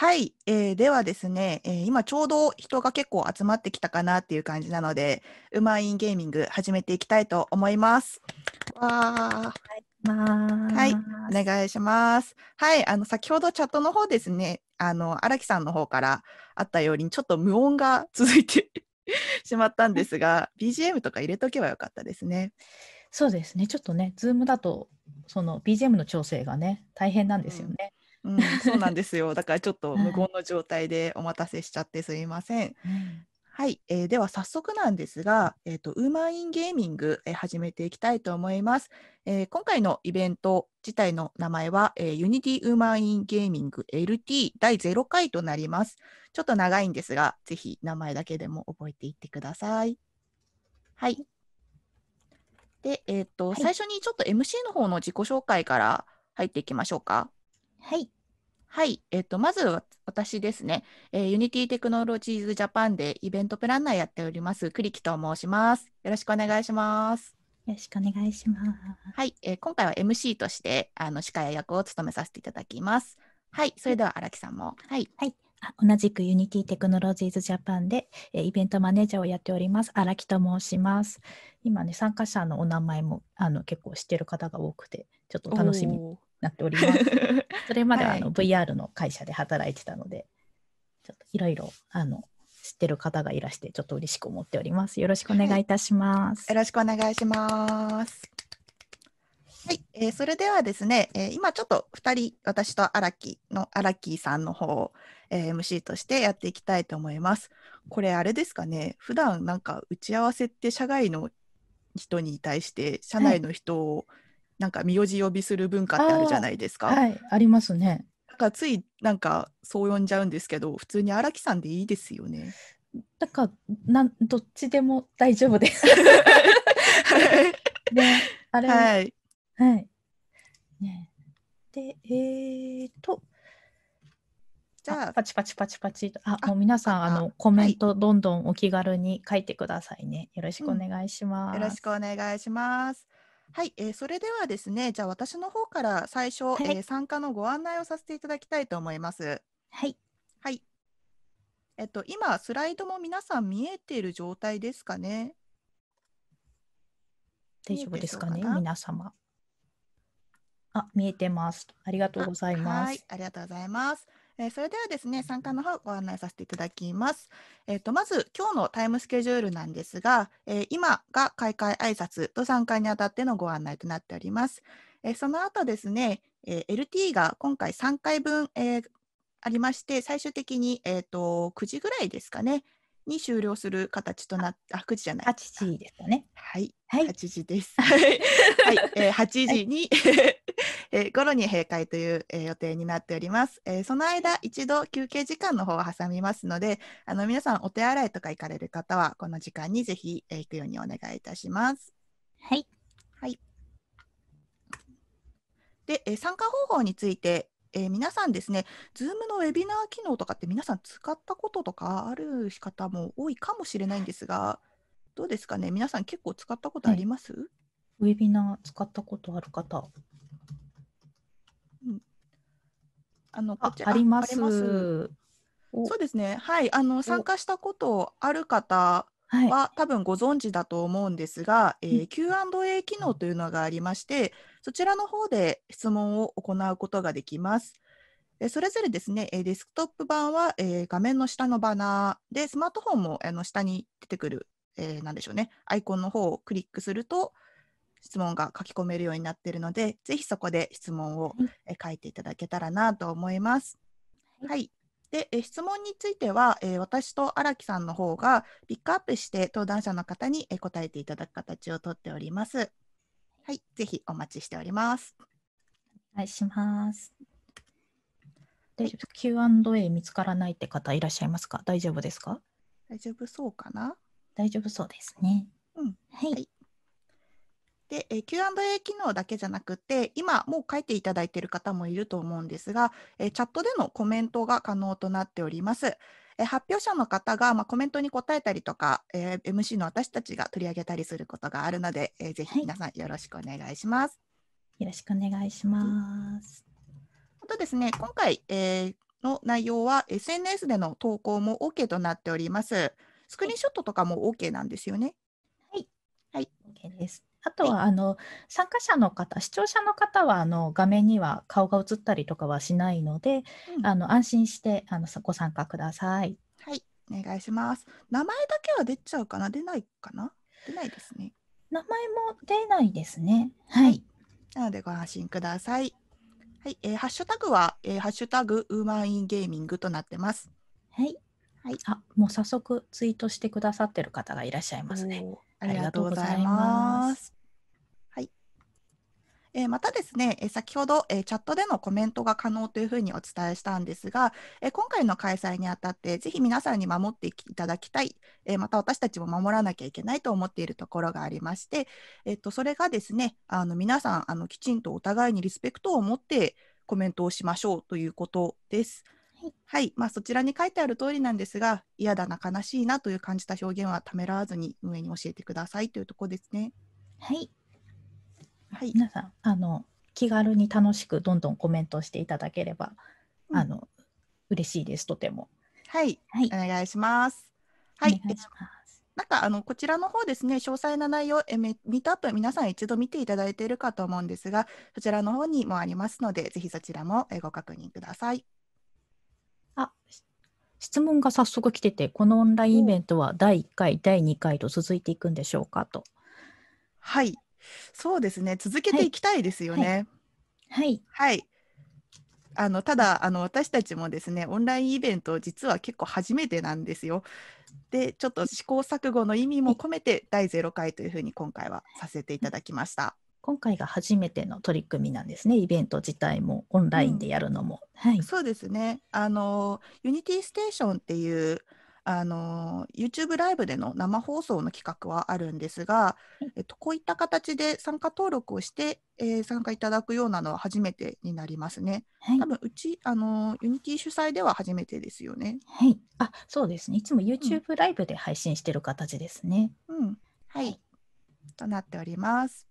はい、えー、ではですね、えー、今ちょうど人が結構集まってきたかなっていう感じなので、うまいんゲーミング始めていきたいと思います。わあ、はい、お願いします。はい、あの先ほどチャットの方ですね、あの荒木さんの方からあったようにちょっと無音が続いて しまったんですが、BGM とか入れとけばよかったですね。そうですね、ちょっとね、ズームだとその BGM の調整がね大変なんですよね。うんうん、そうなんですよ。だからちょっと無言の状態でお待たせしちゃってすみません。はい、えー、では早速なんですが、えっ、ー、とウーマンインゲーミング、えー、始めていきたいと思います。えー、今回のイベント自体の名前は、えー、ユニティウーマンインゲーミング LT 第0回となります。ちょっと長いんですが、ぜひ名前だけでも覚えていってください。はい。で、えっ、ー、と、はい、最初にちょっと MC の方の自己紹介から入っていきましょうか。はい。はい、えっと、まず私ですね、えー、ユニティテクノロジーズジャパンでイベントプランナーやっております、栗木と申します。よろしくお願いします。よろしくお願いします。はい、えー、今回は MC としてあの司会役を務めさせていただきます。はい、それでは荒木さんも。はい、はいあ同じくユニティテクノロジーズジャパンで、え j イベントマネージャーをやっております荒木と申します。今ね参加者のお名前もあの結構知ってる方が多くてちょっと楽しみなっております。それまであの、はい、VR の会社で働いてたので、ちょっといろいろあの知ってる方がいらして、ちょっと嬉しく思っております。よろしくお願いいたします。はい、よろしくお願いします。はい、えー、それではですね、えー、今ちょっと2人、私と荒木の荒木さんの方を、えー、MC としてやっていきたいと思います。これあれですかね、普段なんか打ち合わせって社外の人に対して社内の人を、はいなんか名字呼びする文化ってあるじゃないですか。はい、ありますね。なんかついなんかそう呼んじゃうんですけど普通に荒木さんでいいですよね。なんかなんどっちでも大丈夫です。ね、あれは、はい、はい、ね、でえー、とじゃあパチパチパチパチとあもう皆さんあのコメントどんどんお気軽に書いてくださいね、よろしくお願いします、うん、よろしくお願いします。はい、えー、それではですね、じゃあ私の方から最初、はい、えー、参加のご案内をさせていただきたいと思います。はい。はい。えっと、今、スライドも皆さん見えている状態ですかね。大丈夫ですかね、か皆様。あ、見えてます。ありがとうございます。ありがとうございます。えー、それではですね、参加の方ご案内させていただきます。えっ、ー、と、まず、今日のタイムスケジュールなんですが、えー、今が開会挨拶と参加にあたってのご案内となっております。えその後ですね、え LT が今回3回分、えありまして、最終的に、えーと9時ぐらいですかね、に終了する形となっあ9時じゃない八時ですかねはい、はい、時ですはい、はい、えー、8 時に えー、頃に閉会という、えー、予定になっております、えー、その間一度休憩時間の方を挟みますのであの皆さんお手洗いとか行かれる方はこの時間にぜひ、えー、行くようにお願いいたしますはいはいで、えー、参加方法について、えー、皆さんですね、Zoom のウェビナー機能とかって皆さん使ったこととかある方も多いかもしれないんですが、どうですかね、皆さん結構使ったことあります、はい、ウェビナー使ったことある方。うん、あのあありますそうですね、はい、あの参加したことある方は、多分ご存知だと思うんですが、えー、Q&A 機能というのがありまして、そちらの方で質問を行うことができます。それぞれですね、デスクトップ版は画面の下のバナーで、スマートフォンも下に出てくる、なんでしょうね、アイコンの方をクリックすると、質問が書き込めるようになっているので、ぜひそこで質問を書いていただけたらなと思います。はい。で、質問については、私と荒木さんの方がピックアップして登壇者の方に答えていただく形をとっております。はい、ぜひお待ちしております。お願いします。大丈夫 Q&A 見つからないって方いらっしゃいますか大丈夫ですか大丈夫そうかな大丈夫そうですね。うん、はい、はいで、え Q&A 機能だけじゃなくて今もう書いていただいている方もいると思うんですが、えチャットでのコメントが可能となっております、え発表者の方が、まあ、コメントに答えたりとか、えー、MC の私たちが取り上げたりすることがあるので、えー、ぜひ皆さんよろしくお願いします。はい、よろしくお願いします。あとですね、今回、えー、の内容は SNS での投稿も OK となっております。スクリーンショットとかも OK なんですよね。はい。はい、OK です。あとはあの参加者の方、視聴者の方はあの画面には顔が映ったりとかはしないので、うん、あの安心してあのご参加ください。はい、お願いします。名前だけは出ちゃうかな、出ないかな、出ないですね。名前も出ないですね。はい。なのでご安心ください。はい、えー、ハッシュタグは、えー、ハッシュタグウーマンインゲーミングとなってます。はい。はい。あ、もう早速ツイートしてくださってる方がいらっしゃいますね。ありがとうございます。えー、またですね、えー、先ほど、えー、チャットでのコメントが可能というふうにお伝えしたんですが、え今回の開催にあたって、ぜひ皆さんに守っていただきたい、えまた私たちも守らなきゃいけないと思っているところがありまして、えー、とそれがですね、あの皆さんあのきちんとお互いにリスペクトを持ってコメントをしましょうということです。はい、まあ、そちらに書いてある通りなんですが嫌だな悲しいなという感じた表現はためらわずに運営に教えてくださいというとこですね。はい、はい、皆さんあの気軽に楽しくどんどんコメントしていただければ、うん、あの嬉しいですとても。はい、はい、お願いします。はい、お願いします。なんかあのこちらの方ですね、詳細な内容、えミートアップ、皆さん一度見ていただいているかと思うんですが、そちらの方にもありますので、ぜひそちらもご確認ください。あ質問が早速来てて、このオンラインイベントは第1回、第2回と続いていくんでしょうかと。はい、そうですね、続けていきたいですよね。はい、はい、はいあのただあの私たちもですねオンラインイベント実は結構初めてなんですよ。でちょっと試行錯誤の意味も込めて第0回というふうに今回はさせていただきました。今回が初めての取り組みなんですねイベント自体もオンラインでやるのも、うん、はい、そうですねあのユニティステーションっていうあの YouTube ライブでの生放送の企画はあるんですが、えっと、こういった形で参加登録をして、えー、参加いただくようなのは初めてになりますね。はい、多分うちあのユニティ主催では初めてですよね。はい、あそうですね。いつも YouTube ライブで配信してる形ですね。うん、うん、はい、となっております。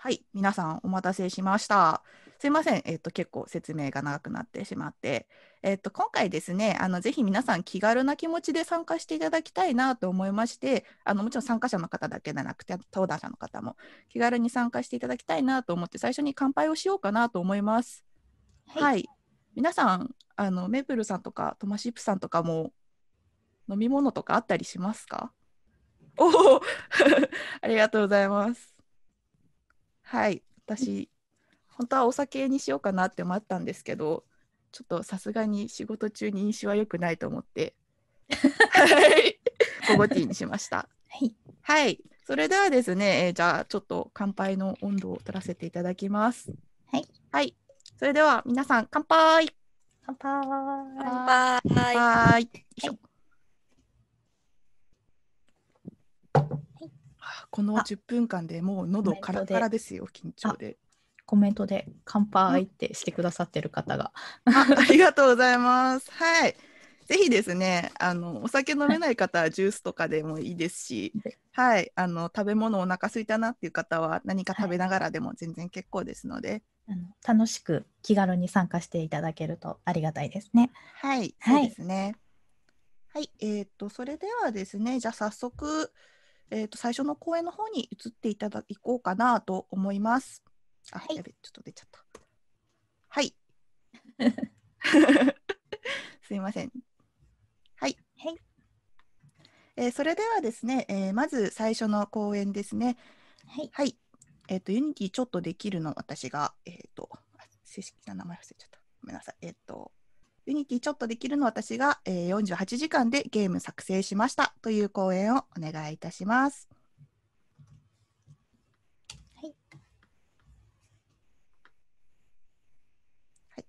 はい、皆さんお待たせしました。すいません、えっと、結構説明が長くなってしまって、えっと、今回ですね、あのぜひ皆さん気軽な気持ちで参加していただきたいなと思いまして、あのもちろん参加者の方だけじゃなくて、登壇者の方も気軽に参加していただきたいなと思って、最初に乾杯をしようかなと思います。はい、はい、皆さんあの、メープルさんとかトマシップさんとかも飲み物とかあったりしますかおお ありがとうございます。はい私本当はお酒にしようかなって思ったんですけどちょっとさすがに仕事中に飲酒は良くないと思ってはい午後ティーにしましたはい、はい、それではですね、えー、じゃあちょっと乾杯の温度を取らせていただきますはい、はい、それでは皆さん乾杯乾杯乾杯この10分間でもう喉カラカラですよ、緊張で。コメントで乾杯ってしてくださってる方が。ありがとうございます。はい。ぜひですね、あのお酒飲めない方はジュースとかでもいいですし、はい、あの食べ物お腹空いたなっていう方は何か食べながらでも全然結構ですので、はい、あの楽しく気軽に参加していただけるとありがたいですね。はい、そうですね。はい、はい、えっ、とそれではですね、じゃあ早速。えー、と最初の講演の方に移っていただこうかなと思います。あ、はい、やべ、ちょっと出ちゃった。はい。すいません。はい。はい、えー、それではですね、えー、まず最初の講演ですね。はい。はい、えっ、ー、と、ユニティちょっとできるの、私が、えっ、と、正式な名前忘れちゃった。ごめんなさい。えっ、と、ユニティちょっとできるの私が、えー、48時間でゲーム作成しましたという講演をお願いいたします。はいはい、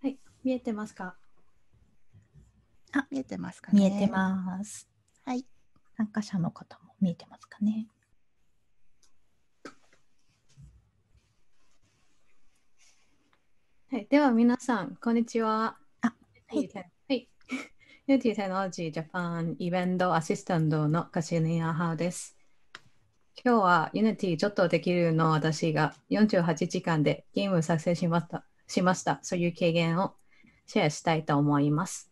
はい、見えてますかあ見えてますか、ね、見えてます。はい。参加者の方も見えてますかね。はい、では皆さん、こんにちは。あはい。はい。UT テクノロジージャパンイベントアシスタントのカシニアハウです。今日は Unity ちょっとできるの私が48時間でゲーム作成しました。しました。そういう経験をシェアしたいと思います。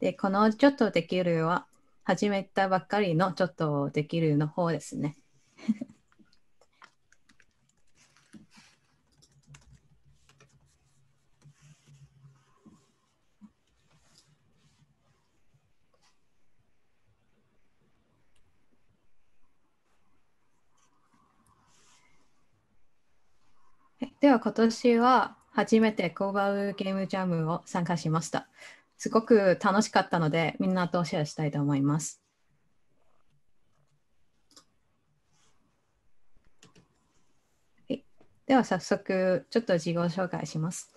で、このちょっとできるは始めたばっかりのちょっとできるの方ですね。では今年は初めてコーバウゲームジャムを参加しました。すごく楽しかったので、みんなとシェアしたいと思います。では早速、ちょっと自己紹介します。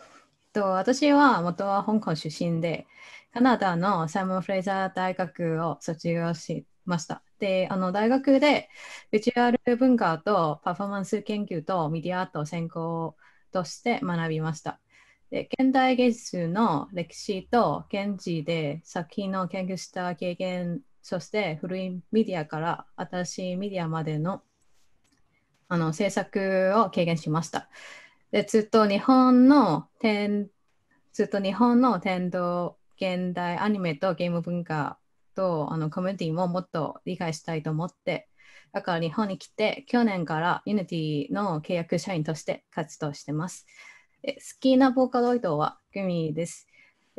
と私は元は香港出身で、カナダのサイモン・フレイザー大学を卒業しました。で、あの大学でビジュアル文化とパフォーマンス研究とメディアアート専攻として学びました。で現代芸術の歴史と現地で作品の研究した経験、そして古いメディアから新しいメディアまでのあの制作を経験しました。でずっと日本の天ずっと日本の天道現代アニメとゲーム文化とあのコミュニティももっと理解したいと思って、だから日本に来て、去年から Unity の契約社員として活動してます。好きなボーカロイドはグミです。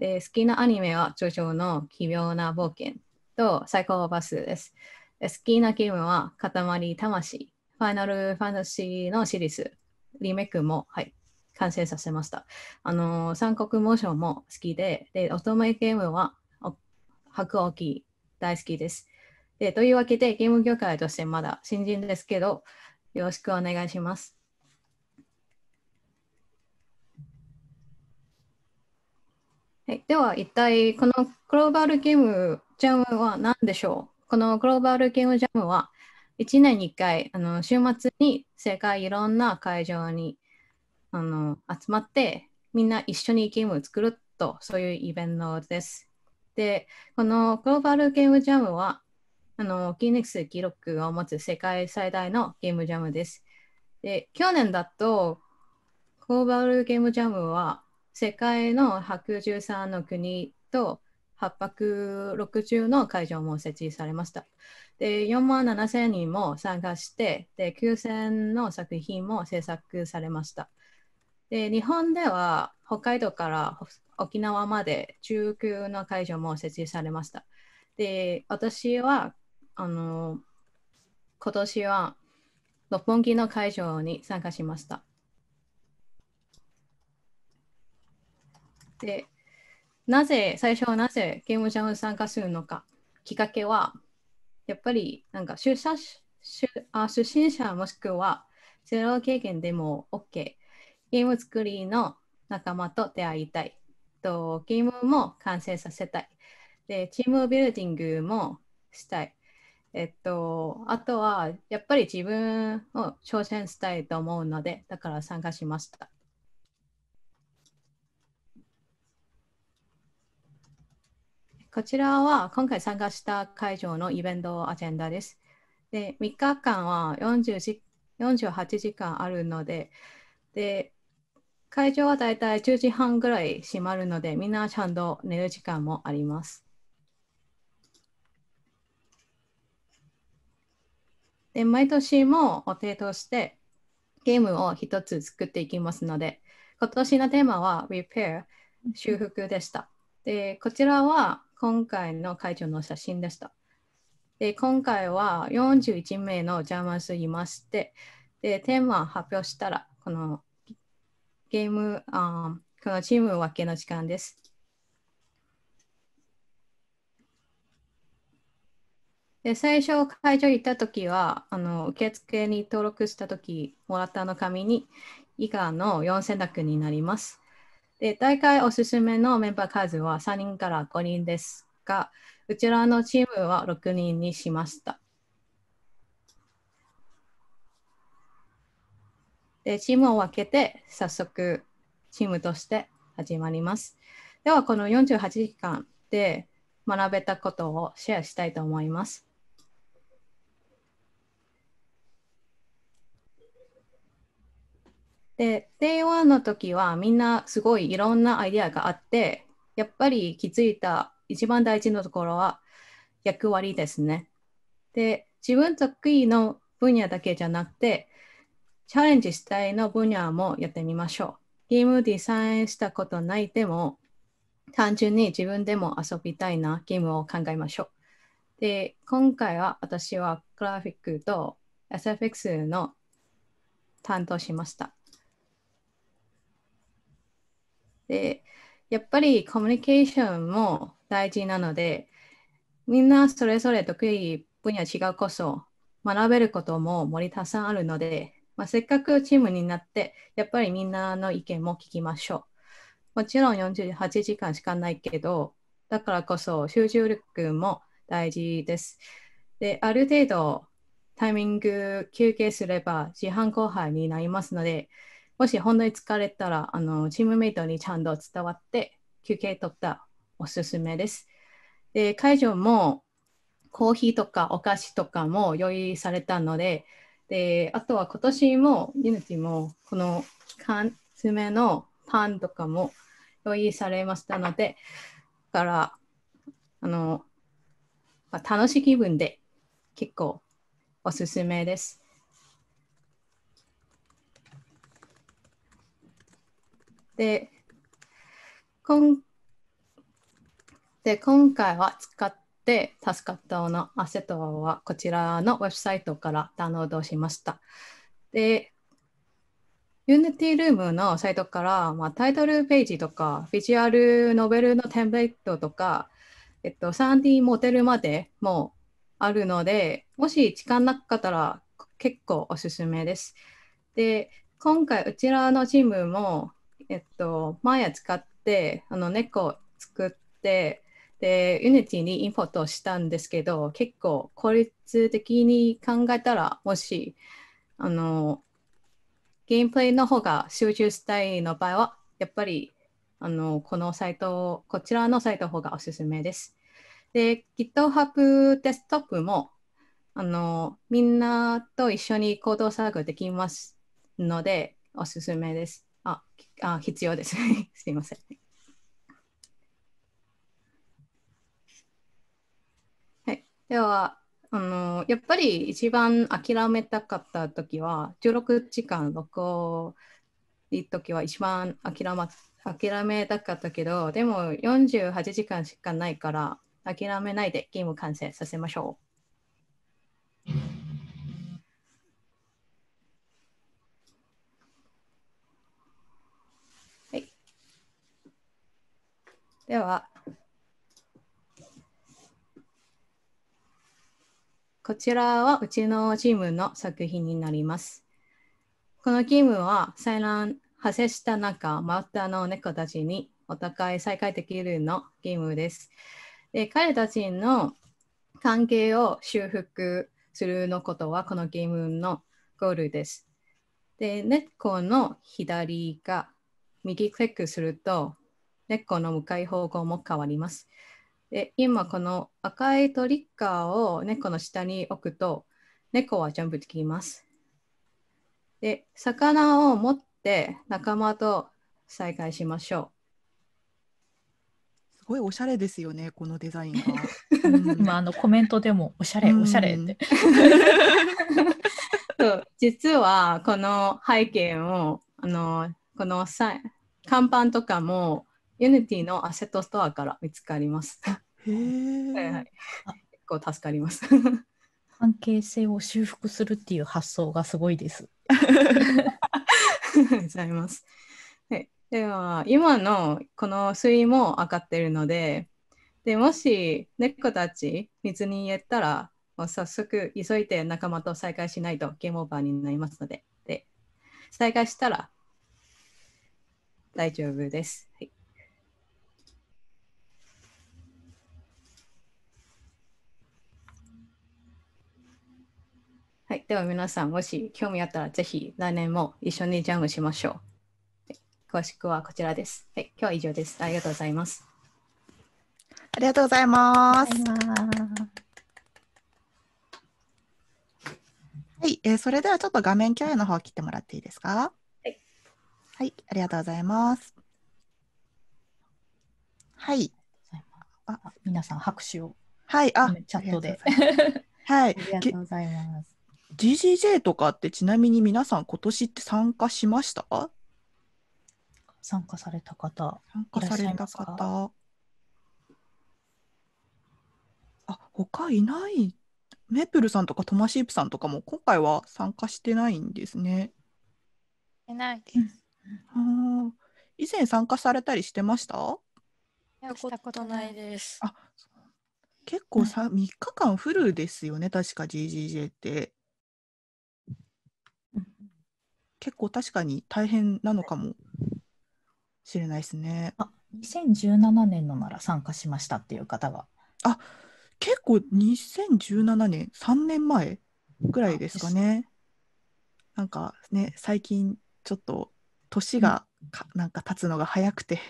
好きなアニメはジョの奇妙な冒険とサイコバスです。好きなゲームは塊魂、ファイナルファンタジーのシリーズ、リメイクも、はい、完成させました。あの三国モーションも好きで、で、乙女ゲームは白鸚大好きです。でというわけで、ゲーム業界としてまだ新人ですけど、よろしくお願いします。はい、では、一体このグローバルゲームジャムは何でしょうこのグローバルゲームジャムは1年に1回、あの週末に世界いろんな会場にあの集まって、みんな一緒にゲームを作ると、そういうイベントです。で、このグローバルゲームジャムは、あの、ギネス記録を持つ世界最大のゲームジャムです。で、去年だと、グローバルゲームジャムは、世界の113の国と860の会場も設置されました。で、4万7000人も参加して、で、9000の作品も制作されました。で、日本では北海道から沖縄まで中級の会場も設置されました。で、私は、あの、今年は六本木の会場に参加しました。で、なぜ、最初はなぜゲームジャムに参加するのか、きっかけは、やっぱりなんか出社あ出身者もしくはゼロ経験でも OK。ゲーム作りの仲間と出会いたい。とゲームも完成させたい。で、チームビルディングもしたい。えっと、あとは、やっぱり自分を挑戦したいと思うので、だから参加しました。こちらは今回参加した会場のイベントアジェンダです。で、3日間は40時48時間あるので、で、会場はだいたい10時半ぐらい閉まるので、みんなちゃんと寝る時間もあります。で、毎年もお手としてゲームを一つ作っていきますので、今年のテーマは Repair、修復でした。で、こちらは今回の会場の写真でした。で、今回は41名のジャーマンスいまして、で、テーマを発表したら、このゲーム、あこのチーム分けの時間です。で最初会場に行った時はあの受付に登録した時もらったの紙に以下の4選択になります。で大会おすすめのメンバー数は3人から5人ですがうちらのチームは6人にしました。で、チームを分けて、早速、チームとして始まります。では、この48時間で学べたことをシェアしたいと思います。で、Day 1の時はみんなすごいいろんなアイデアがあって、やっぱり気づいた一番大事なところは役割ですね。で、自分得意の分野だけじゃなくて、チャレンジしたいの分野もやってみましょう。ゲームデザインしたことないでも、単純に自分でも遊びたいなゲームを考えましょう。で、今回は私はグラフィックと SFX の担当しました。で、やっぱりコミュニケーションも大事なので、みんなそれぞれ得意分野違うこそ学べることも盛りたくさんあるので、まあ、せっかくチームになって、やっぱりみんなの意見も聞きましょう。もちろん48時間しかないけど、だからこそ集中力も大事です。で、ある程度タイミング休憩すれば自販後輩になりますので、もし本当に疲れたら、あのチームメイトにちゃんと伝わって休憩取ったおすすめです。で、会場もコーヒーとかお菓子とかも用意されたので、で、あとは今年も、ユニティも、この缶詰のパンとかも用意されましたので、だから、あの、まあ、楽しい気分で結構おすすめです。で、こんで今回は使って助かったのアセトはこちらのウェブサイトからダウンロードしました。で、Unity Room のサイトから、まあ、タイトルページとか、フィジュアルノベルのテンプレートとか、えっと、3D モデルまでもあるので、もし時間なかったら結構おすすめです。で、今回うちらのチームも、えっと、前使って、あの猫作って、で、Unity にインポートしたんですけど、結構効率的に考えたら、もし、あの、ゲームプレイの方が集中したいの場合は、やっぱり、あの、このサイト、こちらのサイトの方がおすすめです。で、GitHub デスクトップも、あの、みんなと一緒に行動作業できますので、おすすめです。あ、あ必要です。すいません。ではあのやっぱり一番諦めたかった時は16時間録音いい時は一番諦,、ま、諦めたかったけどでも48時間しかないから諦めないでゲーム完成させましょう。はい、ではこちらはうちのチームの作品になります。このゲームは採卵派生した中、マウターの猫たちにお互い再会できるのゲームです。で彼たちの関係を修復するのことはこのゲームのゴールです。で、猫の左が右クリックすると、猫の向かい方向も変わります。で今この赤いトリッカーを猫の下に置くと猫はジャンプできます。で魚を持って仲間と再会しましょう。すごいおしゃれですよねこのデザインが。うん、まああのコメントでもおしゃれおしゃれって。そう実はこの背景をあのこのさ看板とかもユニティのアセットストアから見つかります。へえ。はいはい、結構助かります。関係性を修復するっていう発想がすごいです。ありがとうございます。ででは今のこの水位も上がっているのででもし猫たち水に入れたらもう早速急いで仲間と再会しないとゲームオーバーになりますのでで再会したら大丈夫です。はい、では皆さん、もし興味あったら、ぜひ来年も一緒にジャムしましょう。詳しくはこちらです。はい、今日は以上です。ありがとうございます。ありがとうございます。はい、えー、それではちょっと画面共有の方切ってもらっていいですか。はい、はい、ありがとうございます。はい。あ、皆さん拍手を。はい、あ、チャットで。はい、ありがとうございます。GGJ とかってちなみに皆さん今年って参加しました参加された方参加された方あ他いないメープルさんとかトマシープさんとかも今回は参加してないんですね。いてないです。うん、以前参加されたりしてましたしたことないです。あ結構さ、う3日間フルですよね、確か GGJ って。結構確かに大変なのかもしれないですね。あ2017年のなら参加しましたっていう方が。あ結構2017年3年前ぐらいですかね。なんかね最近ちょっと年がか、うん、なんか経つのが早くて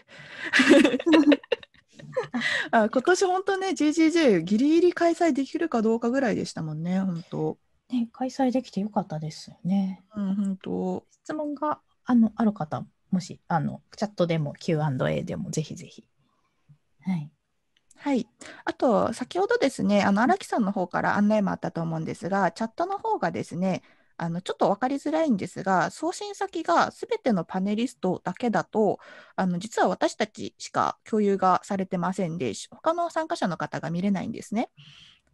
あ今年本当ね GGJ ギリギリ開催できるかどうかぐらいでしたもんね本当ね、開催できてよかったですよね。うん、本当質問があのある方、もしあのチャットでも Q&A でもぜひぜひ。はい。はい、あと、先ほどですね、あの荒木さんの方から案内もあったと思うんですが、チャットの方がですね、あのちょっと分かりづらいんですが、送信先がすべてのパネリストだけだと、あの実は私たちしか共有がされてませんで、他の参加者の方が見れないんですね。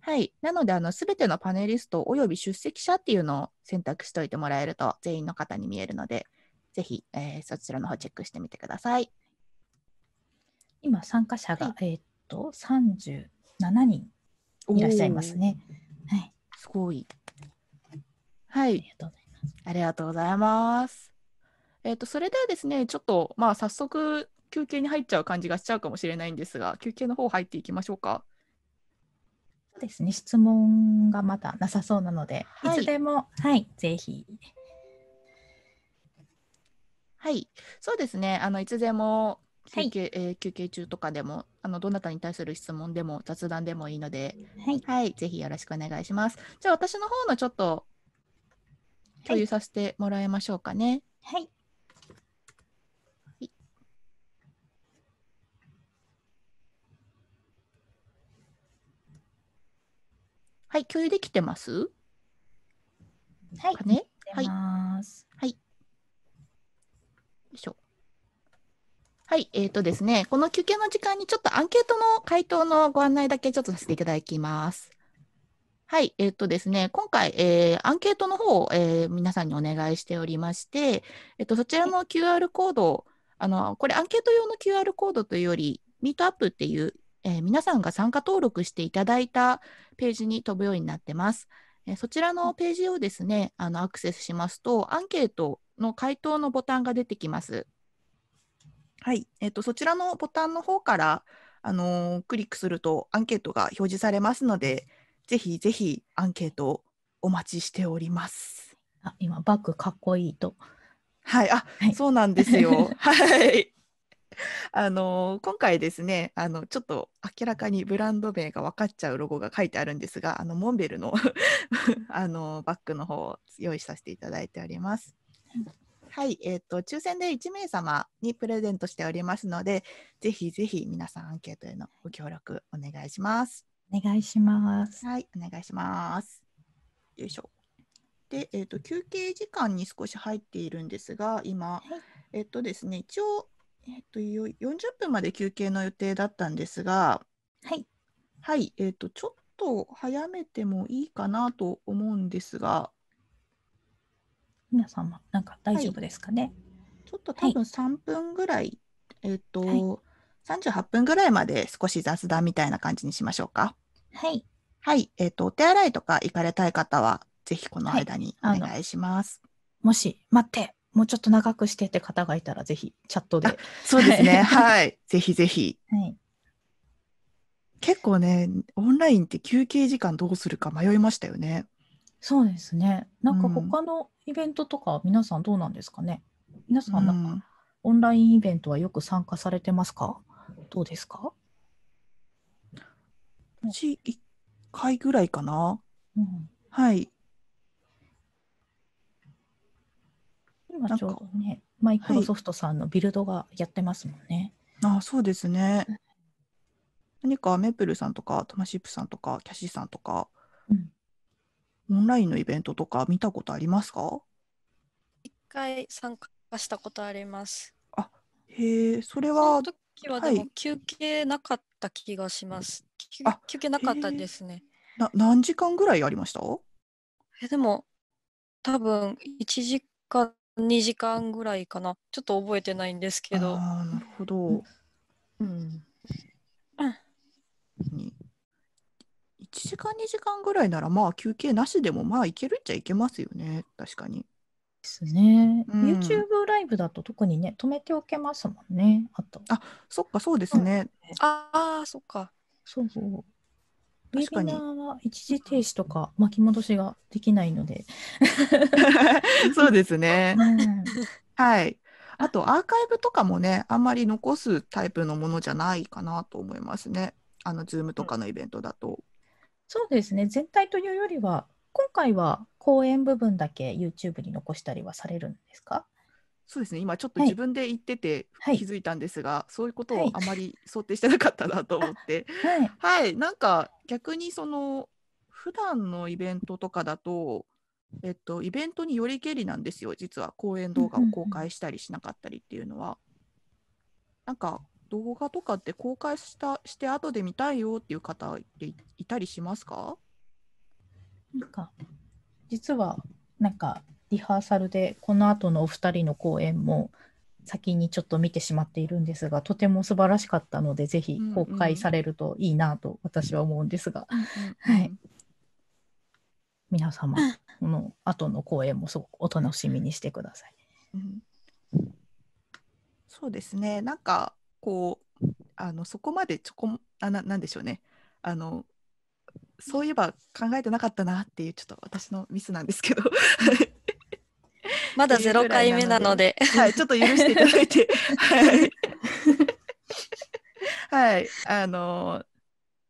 はい。なので、あの、すべてのパネリスト及び出席者っていうのを選択しておいてもらえると、全員の方に見えるので、ぜひ、えー、そちらの方チェックしてみてください。今、参加者が、はい、えっと、37人いらっしゃいますね。はい。すごい。はい。ありがとうございます。えっ、と、それではですね、ちょっと、まあ、早速、休憩に入っちゃう感じがしちゃうかもしれないんですが、休憩の方入っていきましょうか。ですね、質問がまだなさそうなので、はい、いつでも、はい、ぜひ。はい、そうですね、あのいつでも休憩はい、えー、休憩中とかでもあのどなたに対する質問でも雑談でもいいので、はい、はい、ぜひよろしくお願いします。じゃあ私の方のちょっと共有させてもらいましょうかね。はい、はいはい、共有できてますはい、ね、はい。はい。よいしょ。はい、えっ、ー、とですね、この休憩の時間にちょっとアンケートの回答のご案内だけちょっとさせていただきます。はい、えっ、ー、とですね、今回、えー、アンケートの方を、えー、皆さんにお願いしておりまして、えっ、と、そちらの QR コードあの、これアンケート用の QR コードというより、ミートアップっていうえー、皆さんが参加登録していただいたページに飛ぶようになってます。えそちらのページをですね、あのアクセスしますと、アンケートの回答のボタンが出てきます。はい、えーと、とそちらのボタンの方から、あのー、クリックするとアンケートが表示されますので、ぜひぜひアンケートお待ちしております。あ今バッグかっこいいと。はい、あ、はい、そうなんですよ。はい。あの今回ですねあのちょっと明らかにブランド名が分かっちゃうロゴが書いてあるんですがあのモンベルの あのバッグの方を用意させていただいております。はい、えーと、抽選で1名様にプレゼントしておりますのでぜひぜひ皆さんアンケートへのご協力お願いします。お願いします。はい、お願いします。よいしょ。で、えーと、と休憩時間に少し入っているんですが今、はい、えっ、ー、とですね一応えっと、40分まで休憩の予定だったんですが、はい、はい、えっと、ちょっと早めてもいいかなと思うんですが、皆様、なんか大丈夫ですかね。はい、ちょっと多分3分ぐらい、はい、えっと、はい、38分ぐらいまで少し雑談みたいな感じにしましょうか。はい。はい、えっと、お手洗いとか行かれたい方は、ぜひこの間にお願いします。もし、待って、もうちょっと長くしてって方がいたら、ぜひチャットで。そうですね。はい。ぜひぜひ。はい。結構ね、オンラインって休憩時間どうするか迷いましたよね。そうですね。なんか他のイベントとか、皆さんどうなんですかね。うん、皆さん、なんか、オンラインイベントはよく参加されてますかどうですか私、1回ぐらいかな。うん、はい。今ちょうどね、マイクロソフトさんのビルドがやってますもんね。はい、あそうですね。何かメプルさんとか、トマシップさんとか、キャシーさんとか、うん、オンラインのイベントとか見たことありますか一回参加したことあります。あへえ、それは。その時はでも休憩なかった気がします。はい、休憩なかったですね。な何時間ぐらいありましたえでも多分1時間2時間ぐらいかなちょっと覚えてないんですけどあなるほど、うん、1時間2時間ぐらいならまあ休憩なしでもまあいけるっちゃいけますよね確かに。ですね、うん、YouTube ライブだと特にね止めておけますもんねあとあそっかそうですね、うん、ああそっかそうそうウェビナーは一時停止とか巻き戻しができないので。そうですね。うん、はい。あとアーカイブとかもね、あんまり残すタイプのものじゃないかなと思いますね。あの、ズームとかのイベントだと。うん、そうですね。全体というよりは、今回は講演部分だけ YouTube に残したりはされるんですかそうですね今ちょっと自分で言ってて気づいたんですが、はい、そういうことをあまり想定してなかったなと思って、はい、はい、なんか逆にその普段のイベントとかだと、えっと、イベントによりけりなんですよ実は公演動画を公開したりしなかったりっていうのは。なんか動画とかって公開したして後で見たいよっていう方いいたりしますかなんか実はなんかリハーサルでこの後のお二人の公演も先にちょっと見てしまっているんですがとても素晴らしかったのでぜひ公開されるといいなと私は思うんですが、はい、皆様この後の公演もすごくお楽しみにしてください。うん、そうですねなんかこうあのそこまでちょこあななんでしょうねあのそういえば考えてなかったなっていうちょっと私のミスなんですけどまだ0回目なので。はい、ちょっと許していただいて。はい。はい、あのー、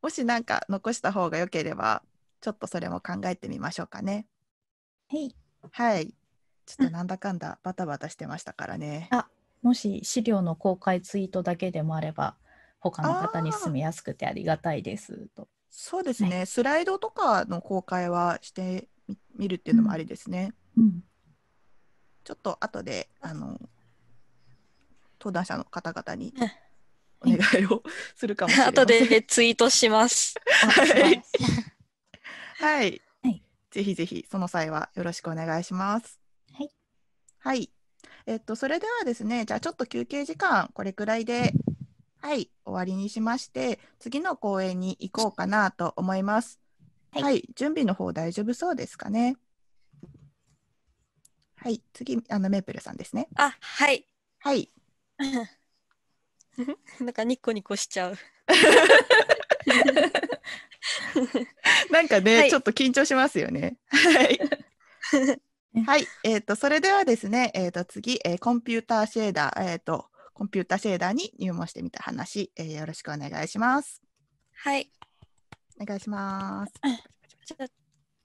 もし何か残した方が良ければ、ちょっとそれも考えてみましょうかね。はい。はい。ちょっとなんだかんだバタバタしてましたからね。あ、もし資料の公開ツイートだけでもあれば、他の方に進みやすくてありがたいですと。そうですね、はい、スライドとかの公開はしてみるっていうのもありですね。うん、うんちょっと後であの登壇者の方々にお願いを するかもしれない。後でツイートします。はい、はい、はい、ぜひぜひその際はよろしくお願いします。はい。はい。えっとそれではですね、じゃあちょっと休憩時間これくらいで。はい、終わりにしまして、次の公演に行こうかなと思います。はい、はい、準備の方大丈夫そうですかね。はい、次、あのメープルさんですね。あ、はい。はい。なんかニコニコしちゃう。なんかね、はい、ちょっと緊張しますよね。はい。はい、えっ、ー、と、それではですね、えっ、ー、と、次、えー、コンピューターシェーダー、えっ、と、コンピューターシェーダーに入門してみた話、えよろしくお願いします。はい。お願いします。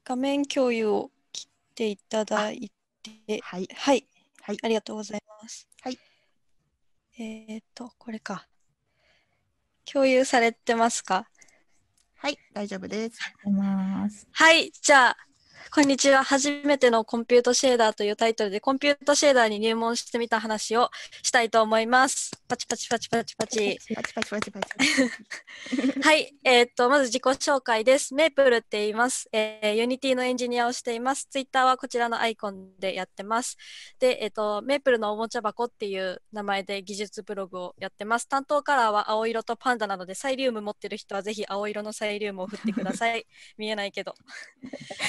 画面共有を切っていただいで、はい、はい、はい、ありがとうございます。はい。えっ、ー、と、これか。共有されてますかはい、大丈夫です。はい、じゃあ、こんにちは。初めてのコンピュートシェーダーというタイトルで、コンピュートシェーダーに入門してみた話をしたいと思います。パチパチパチパチパチ。パチパチパチパチ。はい。えー、っと、まず自己紹介です。メープルって言います。えー、ユニティのエンジニアをしています。ツイッターはこちらのアイコンでやってます。で、えー、っと、メープルのおもちゃ箱っていう名前で技術ブログをやってます。担当カラーは青色とパンダなので、サイリウム持ってる人はぜひ青色のサイリウムを振ってください。見えないけど。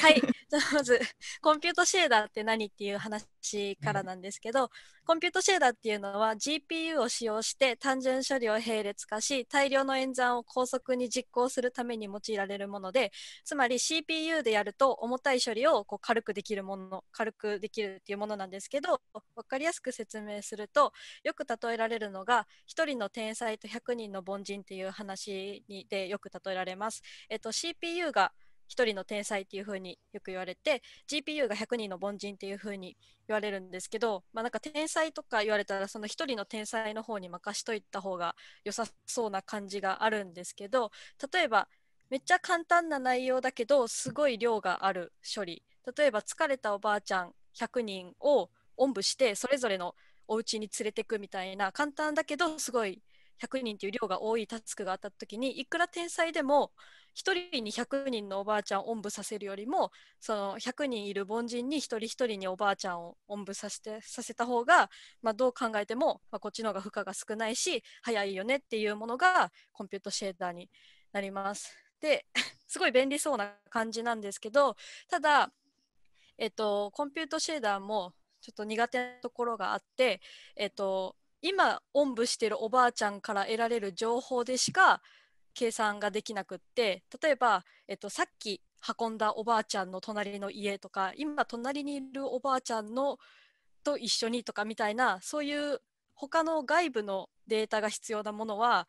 はい。じゃあまずコンピュートシェーダーって何っていう話からなんですけど、うん、コンピュートシェーダーっていうのは GPU を使用して単純処理を並列化し大量の演算を高速に実行するために用いられるものでつまり CPU でやると重たい処理をこう軽くできるもの軽くできるっていうものなんですけど分かりやすく説明するとよく例えられるのが1人の天才と100人の凡人っていう話でよく例えられます。えっと、CPU が1人の天才っていう風によく言われて GPU が100人の凡人っていう風に言われるんですけど、まあ、なんか天才とか言われたらその1人の天才の方に任しといた方が良さそうな感じがあるんですけど例えばめっちゃ簡単な内容だけどすごい量がある処理例えば疲れたおばあちゃん100人をおんぶしてそれぞれのお家に連れてくみたいな簡単だけどすごい100人っていう量が多いタスクがあった時にいくら天才でも1人に100人のおばあちゃんをおんぶさせるよりもその100人いる凡人に一人一人におばあちゃんをおんぶさせてさせた方が、まあ、どう考えても、まあ、こっちの方が負荷が少ないし早いよねっていうものがコンピュートシェーダーになります。で すごい便利そうな感じなんですけどただ、えっと、コンピュートシェーダーもちょっと苦手なところがあって、えっと、今おんぶしてるおばあちゃんから得られる情報でしか計算ができなくって例えば、えっと、さっき運んだおばあちゃんの隣の家とか今隣にいるおばあちゃんのと一緒にとかみたいなそういう他の外部のデータが必要なものは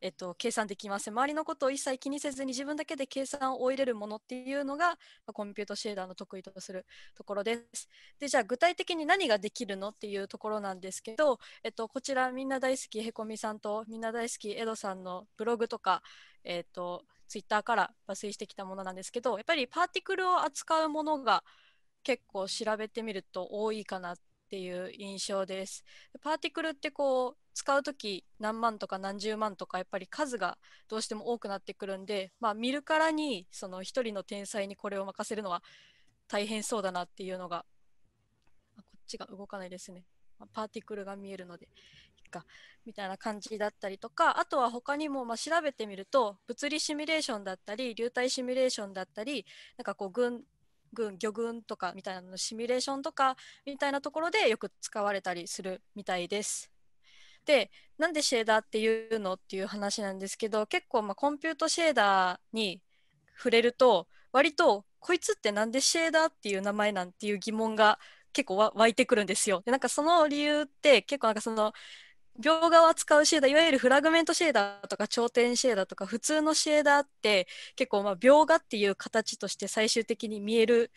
えっと、計算できまん周りのことを一切気にせずに自分だけで計算を追い入れるものっていうのが、コンピュートシェーダーの得意とするところです。で、じゃあ具体的に何ができるのっていうところなんですけど、えっと、こちらみんな大好きへこみさんとみんな大好きエドさんのブログとか、えっと、ツイッターから抜粋してきたものなんですけど、やっぱりパーティクルを扱うものが結構調べてみると多いかなっていう印象です。パーティクルってこう使う時何万とか何十万とかやっぱり数がどうしても多くなってくるんで、まあ、見るからにその一人の天才にこれを任せるのは大変そうだなっていうのがこっちが動かないですね、まパーティクルが見えるのでいっかみたいな感じだったりとかあとは他にもま調べてみると物理シミュレーションだったり流体シミュレーションだったりなんかこう軍軍魚群とかみたいなのシミュレーションとかみたいなところでよく使われたりするみたいです。でなんでシェーダーっていうのっていう話なんですけど結構まあコンピュートシェーダーに触れると割とこいつってなんでシェーダーっていう名前なんていう疑問が結構湧いてくるんですよ。でなんかその理由って結構なんかその描画を扱うシェーダーいわゆるフラグメントシェーダーとか頂点シェーダーとか普通のシェーダーって結構まあ描画っていう形として最終的に見える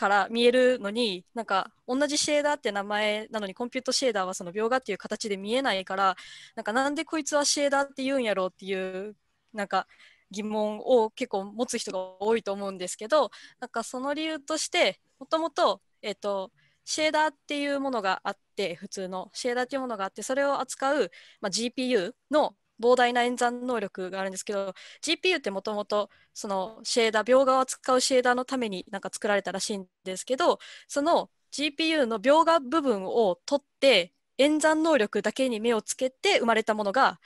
から見えるのになんか同じシェーダーって名前なのにコンピュートシェーダーはその描画っていう形で見えないからなんかなんでこいつはシェーダーって言うんやろうっていうなんか疑問を結構持つ人が多いと思うんですけどなんかその理由としてもともと,、えーと、シェーダーっていうものがあって普通のシェーダーっていうものがあってそれを扱う、まあ、GPU の膨大な演算能力があるんですけど GPU ってもともとそのシェーダー描画を扱うシェーダーのためになんか作られたらしいんですけどその GPU の描画部分を取って演算能力だけに目をつけて生まれたものが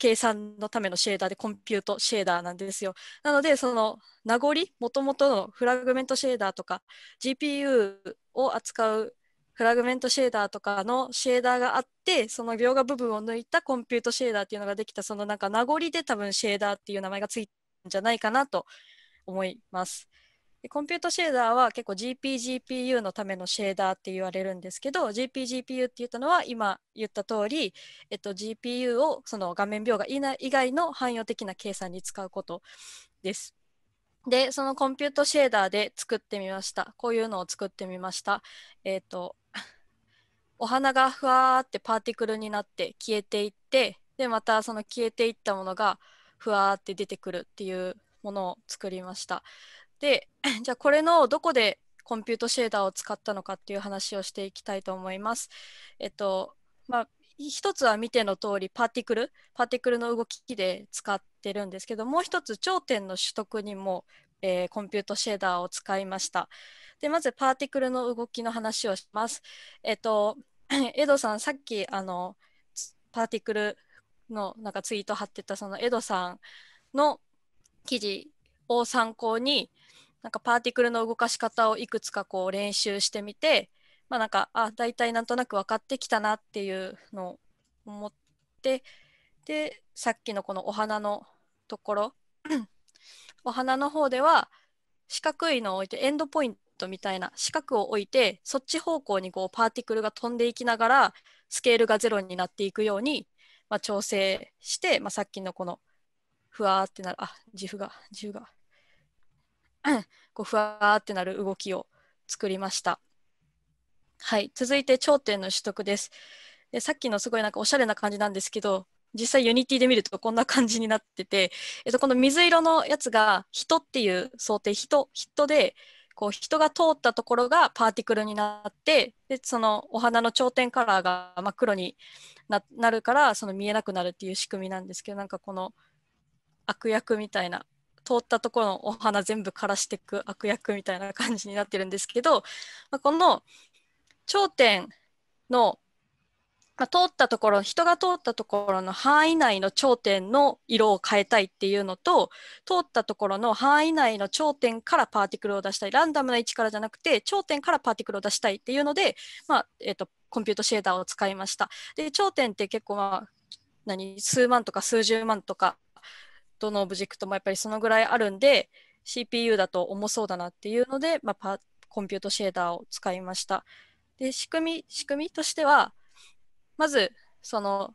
計算のためのシェーダーでコンピュートシェーダーなんですよ。なのでその名残もともとのフラグメントシェーダーとか GPU を扱うフラグメントシェーダーとかのシェーダーがあってその描画部分を抜いたコンピュートシェーダーっていうのができたそのなんか名残で多分シェーダーっていう名前がついたんじゃないかなと思います。でコンピュートシェーダーは結構 GPGPU のためのシェーダーって言われるんですけど GPGPU って言ったのは今言った通り、えっと、GPU をその画面描画以外の汎用的な計算に使うことです。で、そのコンピュートシェーダーで作ってみました。こういうのを作ってみました。えっ、と、お花がふわーってパーティクルになって消えていってでまたその消えていったものがふわーって出てくるっていうものを作りました。で じゃあこれのどこでコンピュートシェーダーを使ったのかっていう話をしていきたいと思います。えっとまあ、一つは見ての通りパーティクルパーティクルの動きで使ってるんですけどもう一つ頂点の取得にもえー、コンピュートシェーダーを使いました。でまずパーティクルの動きの話をします。えっ、ー、と、エドさん、さっきあのパーティクルのなんかツイート貼ってたそのエドさんの記事を参考になんかパーティクルの動かし方をいくつかこう練習してみて、まあ、なんかあ大体なんとなく分かってきたなっていうのを思ってでさっきのこのお花のところお花の方では四角いのを置いてエンドポイントみたいな四角を置いてそっち方向にこうパーティクルが飛んでいきながらスケールがゼロになっていくように、まあ、調整して、まあ、さっきのこのふわーってなるあ自負が自負が こうふわーってなる動きを作りました。はい、続いて頂点の取得です。でさっきのすごいなんかおしゃれな感じなんですけど実際ユニティで見るとこんな感じになってて、えっと、この水色のやつが人っていう想定人人でこう人が通ったところがパーティクルになってでそのお花の頂点カラーが真っ黒にななるからその見えなくなるっていう仕組みなんですけどなんかこの悪役みたいな通ったところのお花全部枯らしていく悪役みたいな感じになってるんですけど、まあ、この頂点のまあ、通ったところ人が通ったところの範囲内の頂点の色を変えたいっていうのと通ったところの範囲内の頂点からパーティクルを出したいランダムな位置からじゃなくて頂点からパーティクルを出したいっていうので、まあえーと、とコンピュートシェーダーを使いました。で頂点って結構、まあ、何数万とか数十万とかどのオブジェクトもやっぱりそのぐらいあるんで CPU だと重そうだなっていうので、まあ、コンピュートシェーダーを使いました。で仕組み仕組みとしてはまずその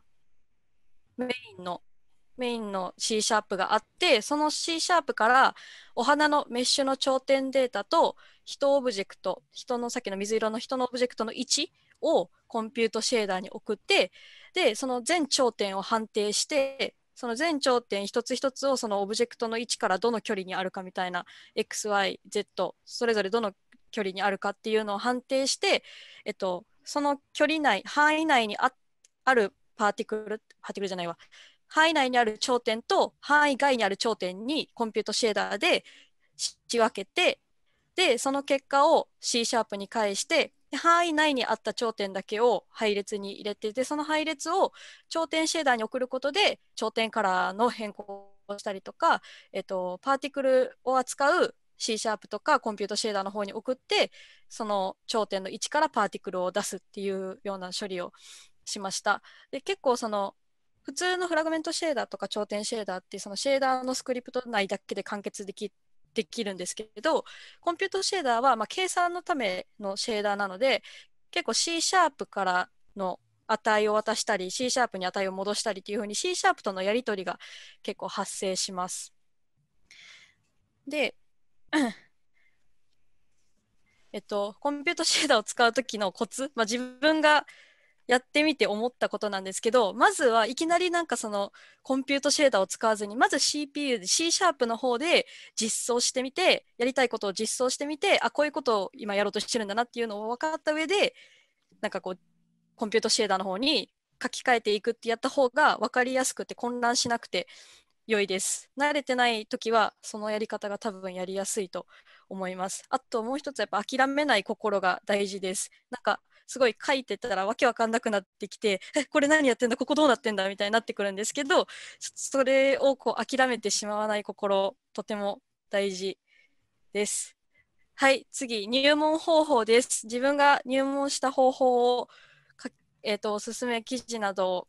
メインのメインの C シャープがあってその C シャープからお花のメッシュの頂点データと人オブジェクト人のさっきの水色の人のオブジェクトの位置をコンピュートシェーダーに送ってでその全頂点を判定してその全頂点一つ一つをそのオブジェクトの位置からどの距離にあるかみたいな XYZ それぞれどの距離にあるかっていうのを判定して、えっと、その距離内、範囲内にああるパーティクル、パーティクルじゃないわ、範囲内にある頂点と範囲外にある頂点にコンピュートシェーダーで仕分けて、で、その結果を C シャープに返して、範囲内にあった頂点だけを配列に入れてでその配列を頂点シェーダーに送ることで頂点カラーの変更をしたりとか、えっと、パーティクルを扱う C シャープとかコンピュートシェーダーの方に送ってその頂点の位置からパーティクルを出すっていうような処理をしました。で結構その普通のフラグメントシェーダーとか頂点シェーダーってそのシェーダーのスクリプト内だけで完結できできるんですけどコンピュートシェーダーはまあ計算のためのシェーダーなので結構 C シャープからの値を渡したり C シャープに値を戻したりというふうに C シャープとのやり取りが結構発生します。でえっと、コンピュートシェーダーを使う時のコツ、まあ、自分がやってみて思ったことなんですけどまずはいきなりなんかそのコンピュートシェーダーを使わずにまず CPU で C シャープの方で実装してみてやりたいことを実装してみてあこういうことを今やろうとしてるんだなっていうのを分かった上でなんかこうコンピュートシェーダーの方に書き換えていくってやった方が分かりやすくて混乱しなくて良いです。慣れてない時はそのやり方が多分やりやすいと思います。あともう一つやっぱ諦めない心が大事です。なんかすごい書いてたらわけわかんなくなってきてえこれ何やってんだここどうなってんだみたいになってくるんですけどそれをこう諦めてしまわない心とても大事です。はい、次、入門方法です。自分が入門した方法を、えーと、とおすすめ記事などを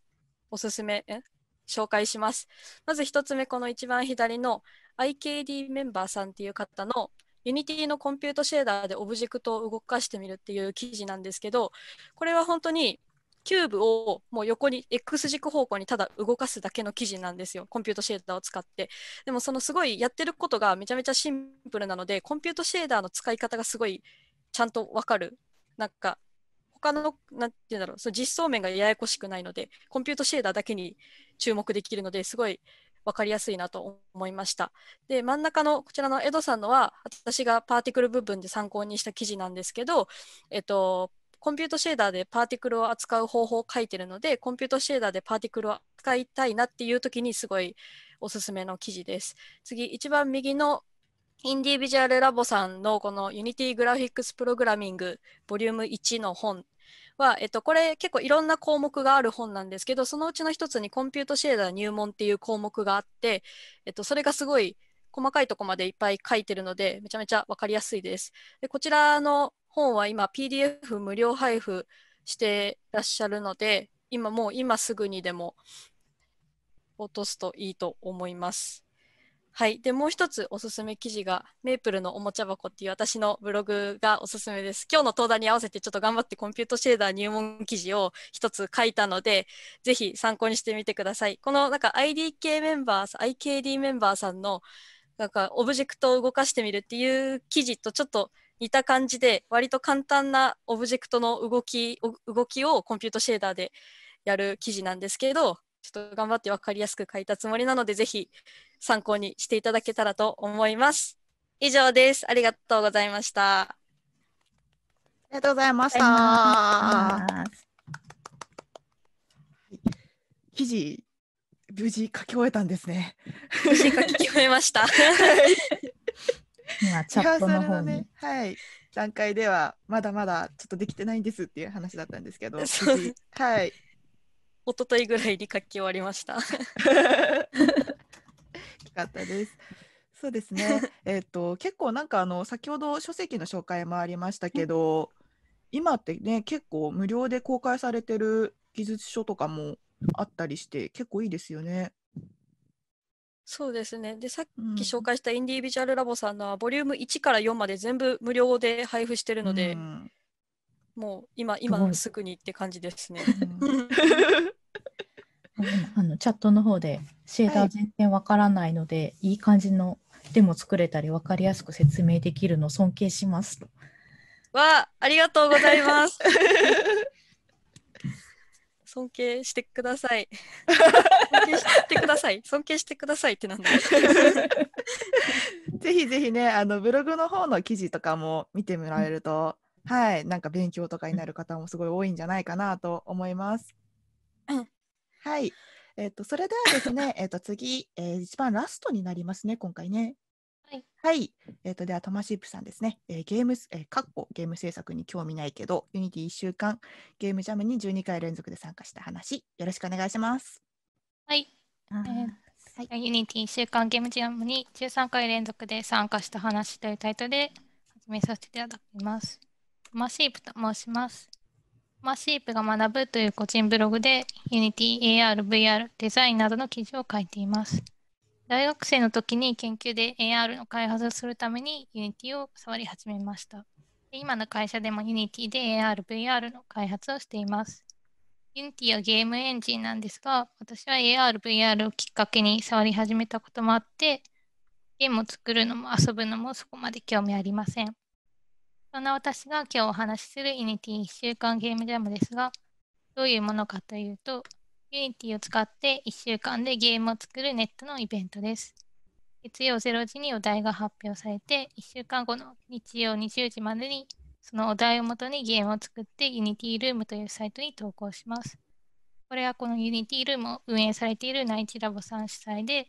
おすすめ、え紹介します。まず1つ目、この一番左の IKD メンバーさんっていう方の Unity のコンピュートシェーダーでオブジェクトを動かしてみるっていう記事なんですけど、これは本当にキューブをもう横に X 軸方向にただ動かすだけの記事なんですよ、コンピュートシェーダーを使って。でもそのすごいやってることがめちゃめちゃシンプルなので、コンピュートシェーダーの使い方がすごいちゃんとわかる。なんか他の、なんて言うんだろう、その実装面がややこしくないので、コンピュートシェーダーだけに注目できるのですごい分かりやすいなと思いました。で、真ん中のこちらのエドさんのは、私がパーティクル部分で参考にした記事なんですけど、えっと、コンピュートシェーダーでパーティクルを扱う方法を書いてるので、コンピュートシェーダーでパーティクルを扱いたいなっていう時にすごいおすすめの記事です。次、一番右のインディビジュアルラボさんのこの Unity グラフィックスプログラミングボリューム1の本は、えっと、これ結構いろんな項目がある本なんですけど、そのうちの一つにコンピュートシェーダー入門っていう項目があって、えっと、それがすごい細かいとこまでいっぱい書いてるので、めちゃめちゃわかりやすいです。でこちらの本は今 PDF 無料配布してらっしゃるので、今もう今すぐにでも落とすといいと思います。はい。で、もう一つおすすめ記事が、メープルのおもちゃ箱っていう私のブログがおすすめです。今日の登壇に合わせてちょっと頑張ってコンピュートシェーダー入門記事を一つ書いたので、ぜひ参考にしてみてください。このなんか IDK メンバー、IKD メンバーさんのなんかオブジェクトを動かしてみるっていう記事とちょっと似た感じで、割と簡単なオブジェクトの動き、動きをコンピュートシェーダーでやる記事なんですけど、ちょっと頑張って分かりやすく書いたつもりなので、ぜひ参考にしていただけたらと思います。以上です。ありがとうございました。ありがとうございました。記事、無事書き終えたんですね。無事書き終えました。チャットの方に。ね、はい。段階ではまだまだちょっとできてないんですっていう話だったんですけど、はい、一昨日ぐらいに書き終わりました。よかったです。そうですね。えっ、ー、と結構なんかあの先ほど書籍の紹介もありましたけど、今ってね結構無料で公開されてる技術書とかもあったりして結構いいですよね。そうですね。で、さっき紹介したインディビジュアルラボさんのは、うん、ボリューム1から4まで全部無料で配布してるので、うん、もう今、今すぐにって感じですね。あのチャットの方でシェーダー全然わからないので、はい、いい感じのでも作れたり分かりやすく説明できるの尊敬しますと。わありがとうございます。尊敬してください。尊敬してください。尊敬してくださいってなんだ。ぜひぜひね、あのブログの方の記事とかも見てもらえると、はい、なんか勉強とかになる方もすごい多いんじゃないかなと思います。はい。えっ、ー、と、それではですね、えっと、次、えー、一番ラストになりますね、今回ね。はい。はい、えっ、ー、と、では、トマシープさんですね。えー、ゲーム、えー、かっこゲーム制作に興味ないけど、ユニティ1週間、ゲームジャムに12回連続で参加した話、よろしくお願いします。はい。えはい、ユニティ1週間ゲームジャムに13回連続で参加した話というタイトルで始めさせていただきます。トマシープと申します。まッシープが学ぶという個人ブログで Unity、AR、VR、デザインなどの記事を書いています。大学生の時に研究で AR の開発をするために Unity を触り始めました。今の会社でも Unity で AR、VR の開発をしています。Unity はゲームエンジンなんですが、私は AR、VR をきっかけに触り始めたこともあって、ゲームを作るのも遊ぶのもそこまで興味ありません。そんな私が今日お話しする Unity1 週間ゲームジャムですが、どういうものかというと、Unity を使って1週間でゲームを作るネットのイベントです。月曜0時にお題が発表されて、1週間後の日曜20時までに、そのお題をもとにゲームを作って Unity Room というサイトに投稿します。これはこの Unity Room を運営されている内地ラボさん主催で、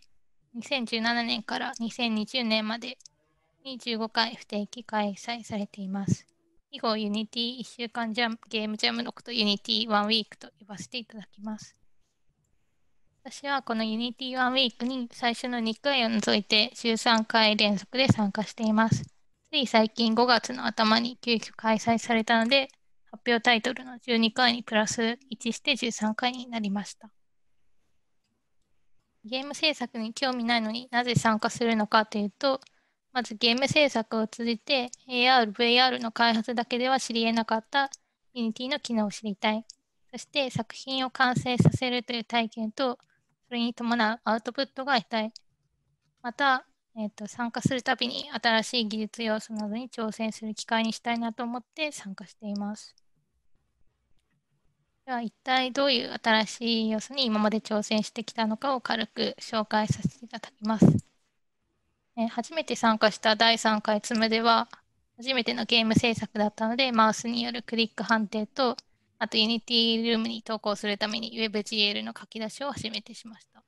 2017年から2020年までに1 5回不定期開催されています。以後、Unity1 週間ジャムゲームジャムのこと Unity1 ウィークと呼ばせていただきます。私はこの Unity1 ウィークに最初の2回を除いて13回連続で参加しています。つい最近5月の頭に急遽開催されたので、発表タイトルの12回にプラス1して13回になりました。ゲーム制作に興味ないのになぜ参加するのかというと、まずゲーム制作を通じて AR、VR の開発だけでは知り得なかった Unity の機能を知りたい。そして作品を完成させるという体験と、それに伴うアウトプットが得たい。また、えーと、と参加するたびに新しい技術要素などに挑戦する機会にしたいなと思って参加しています。では一体どういう新しい要素に今まで挑戦してきたのかを軽く紹介させていただきます。え初めて参加した第3回ムでは、初めてのゲーム制作だったので、マウスによるクリック判定と、あと Unity ルームに投稿するために WebGL の書き出しを初めてしました。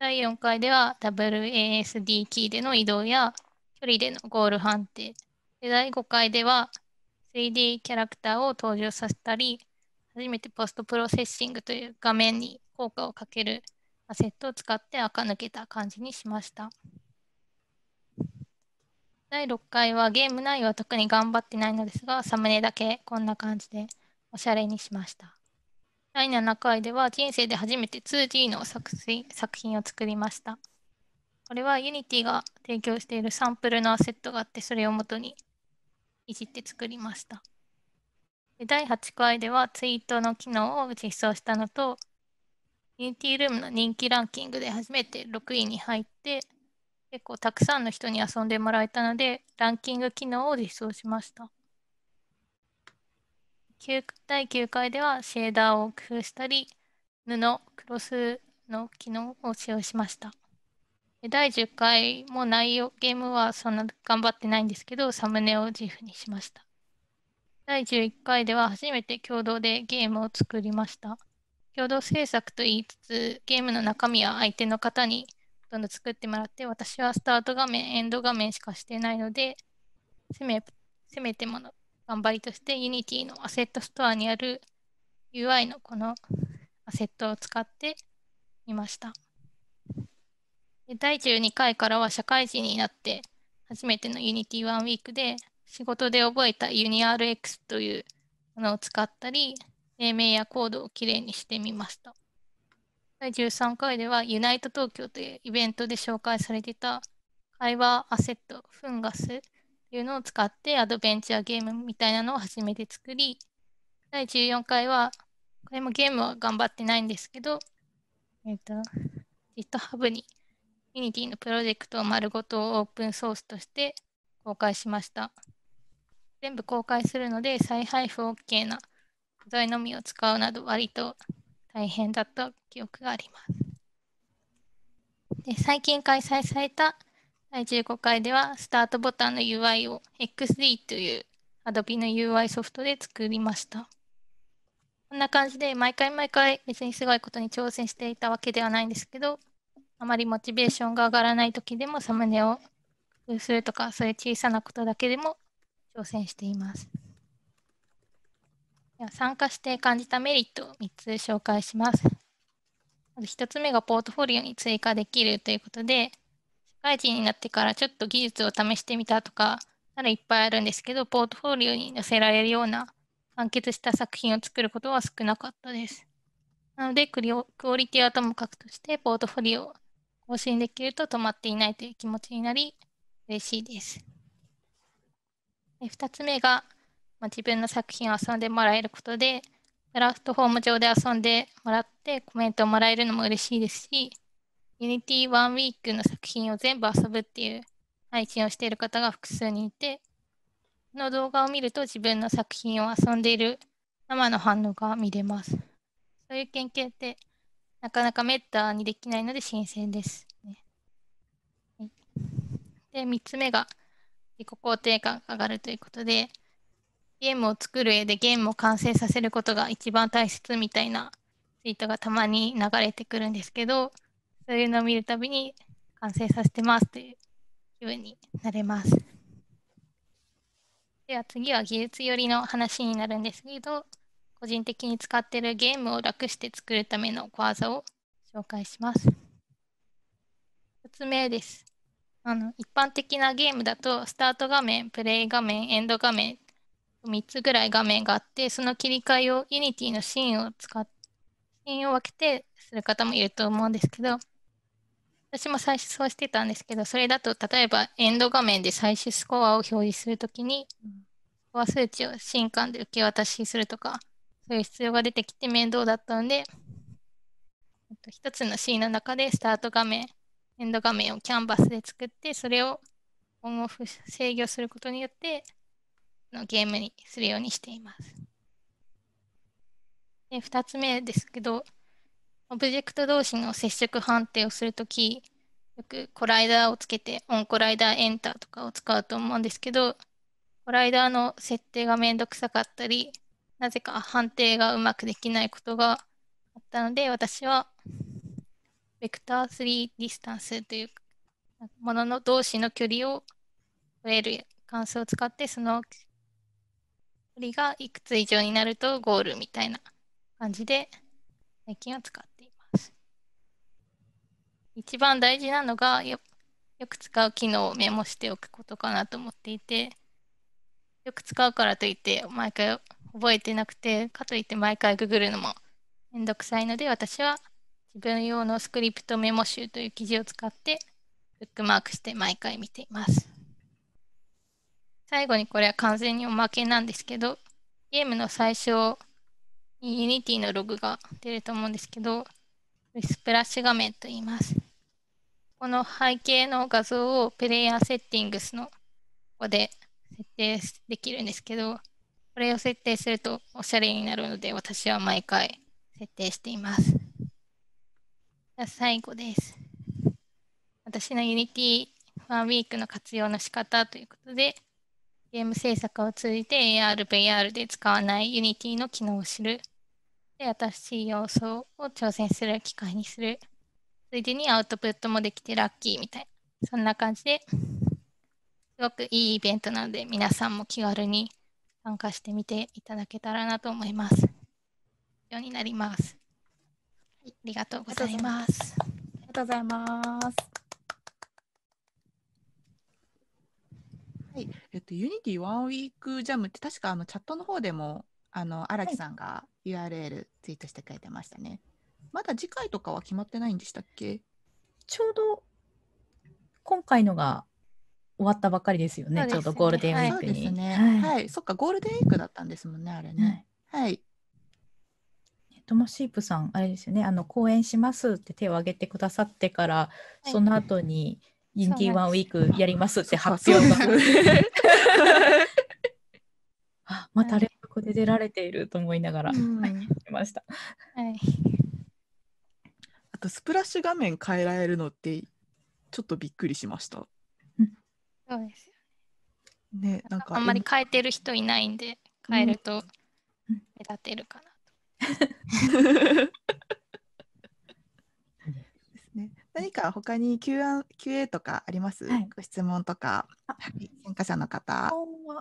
第4回では WASD キーでの移動や距離でのゴール判定。で第5回では 3D キャラクターを登場させたり、初めてポストプロセッシングという画面に効果をかけるアセットを使って垢抜けた感じにしました。第6回はゲーム内容は特に頑張ってないのですが、サムネだけこんな感じでおしゃれにしました。第7回では人生で初めて 2D の作品を作りました。これは Unity が提供しているサンプルのアセットがあって、それを元にいじって作りました。で第8回ではツイートの機能を実装したのと、ユニティルームの人気ランキングで初めて6位に入って、結構たくさんの人に遊んでもらえたので、ランキング機能を実装しました。第9回ではシェーダーを工夫したり、布、クロスの機能を使用しました。第10回も内容、ゲームはそんな頑張ってないんですけど、サムネを自負にしました。第11回では初めて共同でゲームを作りました。共同制作と言いつつ、ゲームの中身は相手の方にどんどん作ってもらって私はスタート画面エンド画面しかしてないのでせめせめてもの頑張りとして Unity のアセットストアにある UI のこのアセットを使ってみました。第12回からは社会人になって初めての Unity One Week で仕事で覚えた UniRX というものを使ったり、命名やコードをきれいにしてみました。第13回では、ユナイト東京というイベントで紹介されてた会話アセット、フンガスというのを使ってアドベンチャーゲームみたいなのを初めて作り、第14回は、これもゲームは頑張ってないんですけど、えっ、ー、と、GitHub に Unity のプロジェクトを丸ごとオープンソースとして公開しました。全部公開するので、再配布 OK な素材のみを使うなど、割と大変だった記憶があります。で最近開催された第15回ではスタートボタンの UI を XD という Adobe の UI ソフトで作りました。こんな感じで毎回毎回別にすごいことに挑戦していたわけではないんですけど、あまりモチベーションが上がらない時でもサムネを工夫するとか、そういう小さなことだけでも挑戦しています。参加して感じたメリットを3つ紹介します。まず1つ目がポートフォリオに追加できるということで、社会人になってからちょっと技術を試してみたとか、ならいっぱいあるんですけど、ポートフォリオに載せられるような完結した作品を作ることは少なかったです。なのでクオリティはともかくとしてポートフォリオを更新できると止まっていないという気持ちになり嬉しいです。2つ目がまあ、自分の作品を遊んでもらえることで、プラットフォーム上で遊んでもらってコメントをもらえるのも嬉しいですし、Unity One Week の作品を全部遊ぶっていう配信をしている方が複数人いて、この動画を見ると自分の作品を遊んでいる生の反応が見れます。そういう研究ってなかなかメッターにできないので新鮮ですね。で、3つ目が自己肯定感が上がるということで、ゲームを作る絵でゲームを完成させることが一番大切みたいなツイートがたまに流れてくるんですけど、そういうのを見るたびに完成させてますという気分になれます。では次は技術寄りの話になるんですけど、個人的に使ってるゲームを楽して作るための小技を紹介します。つ目です。あの一般的なゲームだと、スタート画面、プレイ画面、エンド画面3つぐらい画面があって、その切り替えを Unity のシーンを使って、シーンを分けてする方もいると思うんですけど、私も最初そうしてたんですけど、それだと例えばエンド画面で最終スコアを表示するときに、スコア数値を新刊で受け渡しするとか、そういう必要が出てきて面倒だったので、1つのシーンの中でスタート画面、エンド画面をキャンバスで作って、それをオンオフ制御することによって、のゲームにするようにしています。で2つ目ですけど、オブジェクト同士の接触判定をするとき、よくコライダーをつけて、オンコライダーエンターとかを使うと思うんですけど、コライダーの設定がめんどくさかったり、なぜか判定がうまくできないことがあったので、私は、ベクター3ディスタンスというものの同士の距離を取れる関数を使って、そのがいくつ以上になるとゴールみたいな感じで最近は使っています。一番大事なのがよく使う機能をメモしておくことかなと思っていてよく使うからといって毎回覚えてなくてかといって毎回ググるのもめんどくさいので私は自分用のスクリプトメモ集という記事を使ってブックマークして毎回見ています。最後にこれは完全におまけなんですけど、ゲームの最初に Unity のログが出ると思うんですけど、スプラッシュ画面と言います。この背景の画像をプレイヤーセッティングスのここで設定できるんですけど、これを設定するとおしゃれになるので、私は毎回設定しています。最後です。私の Unity ワンウィークの活用の仕方ということで、ゲーム制作を通じて AR、VR で使わない Unity の機能を知る。で、新しい要素を挑戦する機会にする。ついでにアウトプットもできてラッキーみたいな。そんな感じで、すごくいいイベントなので、皆さんも気軽に参加してみていただけたらなと思います。ようになります。ありがとうございます。ありがとうございます。えっと、ユニティワンウィークジャムって確かあのチャットの方でもあの荒木さんが URL ツイートしてくれてましたね。まだ次回とかは決まってないんでしたっけちょうど今回のが終わったばっかりですよね、ねちょうどゴールデンウィークに。はいね、はいはい、そっか、ゴールデンウィークだったんですもんね、あれね。はい、はいトモシープさん、あれですよね、あの講演しますって手を挙げてくださってから、その後にインティーワンウィークやりますって発表あまた連絡で出られていると思いながら、はい、ました。はい、あとスプラッシュ画面変えられるのってちょっとびっくりしました。そうですね。ねなんかあんまり変えてる人いないんで変えると目立てるかなと。何か他に Q&A とかあります、はい、ご質問とか、参加者の方。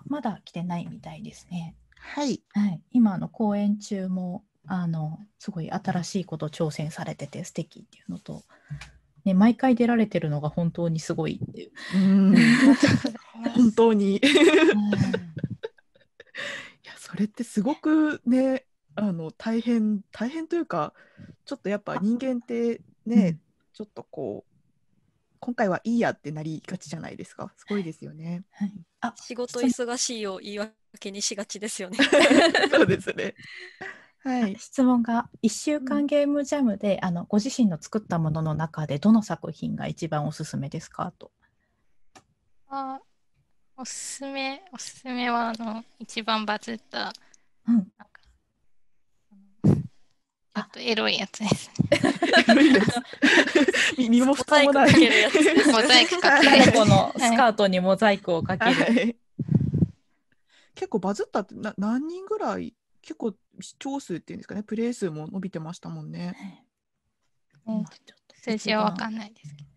まだ来てないみたいですね。はい、はい、今の講演中もあのすごい新しいこと挑戦されてて素敵っていうのと、ね、毎回出られてるのが本当にすごいっていう。うん 本当に いやそれってすごくねあの大変大変というかちょっとやっぱ人間ってね、ちょっとこう今回はいいやってなりがちじゃないですかすごいですよね、はい、あ仕事忙しいを言い訳にしがちですよね そうですねはい、質問が1週間ゲームジャムで、うん、あのご自身の作ったものの中でどの作品が一番おすすめですかとあおすすめおすすめはあの一番バズった、うん、ああとエロいやつですね。耳 も太もない。モザイクかけるやつ。のスカートにモザイクをかける。はい結構バズったってな何人ぐらい結構視聴数っていうんですかねプレイ数も伸びてましたもんね。はい、うん、数字は分かんないですけど。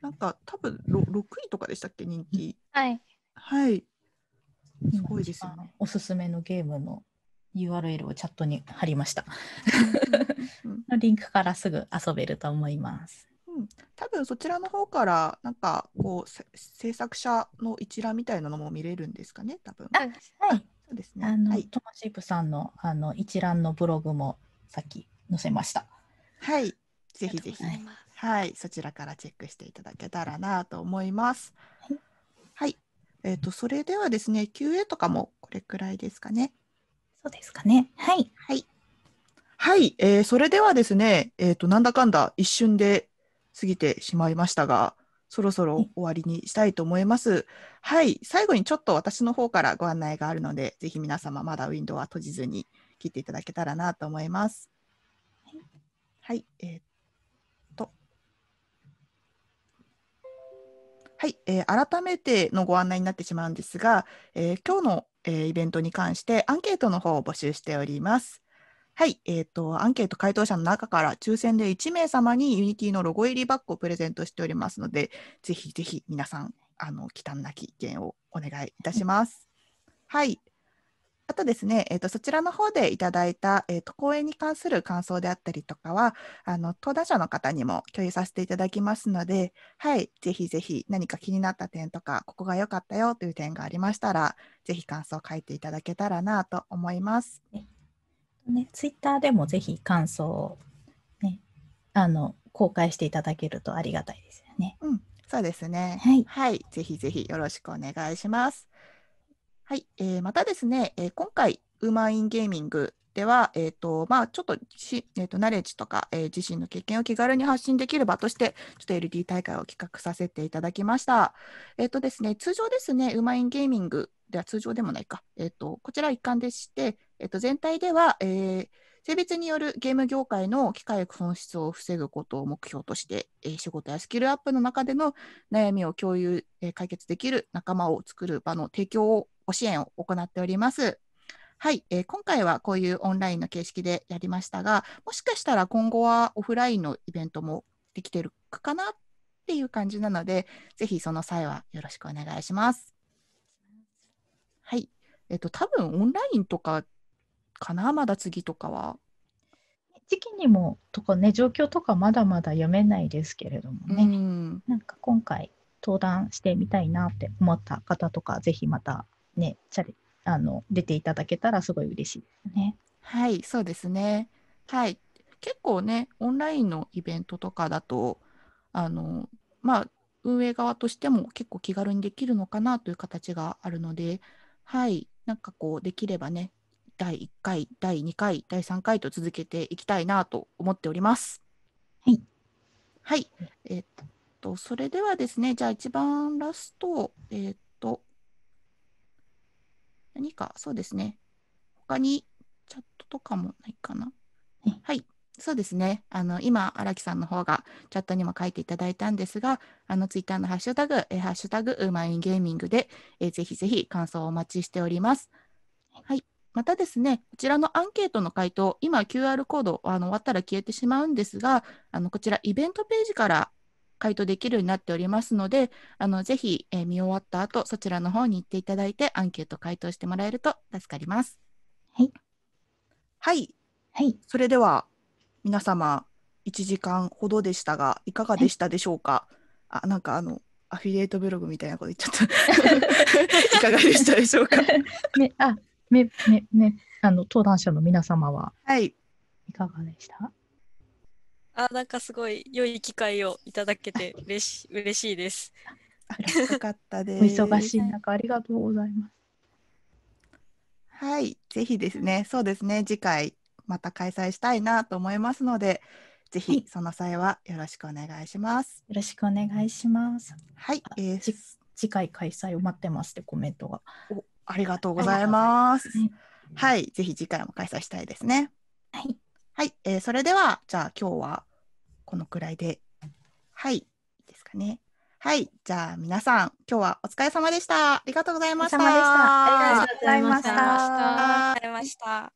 なんか多分6位とかでしたっけ人気。はい。はい。すごいですよね。おすすめのゲームの URL をチャットに貼りました。リンクからすぐ遊べると思います。ん、多分そちらの方からなんかこう制作者の一覧みたいなのも見れるんですかね多分あはいそうですねあの、はい、トマシープさんのあの一覧のブログもさっき載せましたはいぜひぜひはいそちらからチェックしていただけたらなと思いますはい、はい、えっ、ー、とそれではですね QA とかもこれくらいですかねそうですかね。はい。はい。はい、えー、それではですね、えっ、ー、と、なんだかんだ一瞬で過ぎてしまいましたが、そろそろ終わりにしたいと思います。はい、最後にちょっと私の方からご案内があるので、ぜひ皆様まだウィンドウは閉じずに切っていただけたらなと思います。はい、えー、っと。はい、えー、改めてのご案内になってしまうんですが、えー、今日のえー、イベントに関してアンケートの方を募集しております。はい、えっ、ー、と、アンケート回答者の中から抽選で1名様にユニティのロゴ入りバッグをプレゼントしておりますので、ぜひぜひ皆さん、あの、忌憚なき意見をお願いいたします。はい、あとですね、えーと、そちらの方でいただいた、えーと、と講演に関する感想であったりとかはあの登壇者の方にも共有させていただきますので、はい、ぜひぜひ何か気になった点とかここが良かったよという点がありましたらぜひ感想を書いていただけたらなと思います。ね、ツイッターでもぜひ感想を、ね、あの公開していただけるとありがたいですよね。うん、そうですね。はい、はい、ぜひぜひよろしくお願いします。はい、えー、またですね、えー、今回、ウーマインゲーミングでは、えーとまあ、ちょっとし、えーと、ナレッジとか、えー、自身の経験を気軽に発信できる場として、ちょっと LD 大会を企画させていただきました。えーとですね、通常ですね、ウーマインゲーミングでは通常でもないか、えーと、こちら一環でして、えーと、と全体では、えー性別によるゲーム業界の機械損失を防ぐことを目標として、え仕事やスキルアップの中での悩みを共有、え解決できる仲間を作る場の提供を、ご支援を行っております。はい、えー、今回はこういうオンラインの形式でやりましたが、もしかしたら今後はオフラインのイベントもできてるかなっていう感じなので、ぜひその際はよろしくお願いします。はい、えっ、ー、と、多分オンラインとかかなまだ次とかは。時期にもとかね状況とかまだまだ読めないですけれどもね、うん、なんか今回登壇してみたいなって思った方とかぜひまたねチャレあの出ていただけたらすごい嬉しいですね。はいそうですねはい結構ねオンラインのイベントとかだとあのまあ運営側としても結構気軽にできるのかなという形があるのではいなんかこうできればね第1回、第2回、第3回と続けていきたいなと思っております。はい。はい。えー、っと、それではですね、じゃあ一番ラスト、えー、っと、何か、そうですね。他にチャットとかもないかな。はい。そうですね。あの今、荒木さんの方がチャットにも書いていただいたんですが、あのツイッターのハッシュタグ、えハッシュタグ、ウーマインゲーミングで、えぜひぜひ感想をお待ちしております。はい。またですね、こちらのアンケートの回答、今 QR コードあの終わったら消えてしまうんですが、あのこちらイベントページから回答できるようになっておりますので、あのぜひ、えー、見終わった後、そちらの方に行っていただいて、アンケート回答してもらえると助かります。はい。はい。はい、それでは、皆様、1時間ほどでしたが、いかがでしたでしょうか。はい、あなんかあのアフィリエイトブログみたいなこと言っちゃった。いかがでしたでしょうか。ね、あめ、め、め、あの、登壇者の皆様は、はい。いかがでしたあ、なんかすごい良い機会をいただけて 嬉し、嬉しいです。ありよかったです。お忙しい中、ありがとうございます。はい、ぜひですね、そうですね、次回また開催したいなと思いますので、ぜひその際はよろしくお願いします。よろしくお願いします。はい、えー、次回開催を待ってますってコメントが。おありがとうございます。はい、ぜひ次回も開催したいですね。はい、はいえー、それではじゃあ今日はこのくらいで、はい、いいですかね。はい、じゃあ皆さん今日はお疲れ様でした。ありがとうございました。ありがとうございました。ありがとうございました。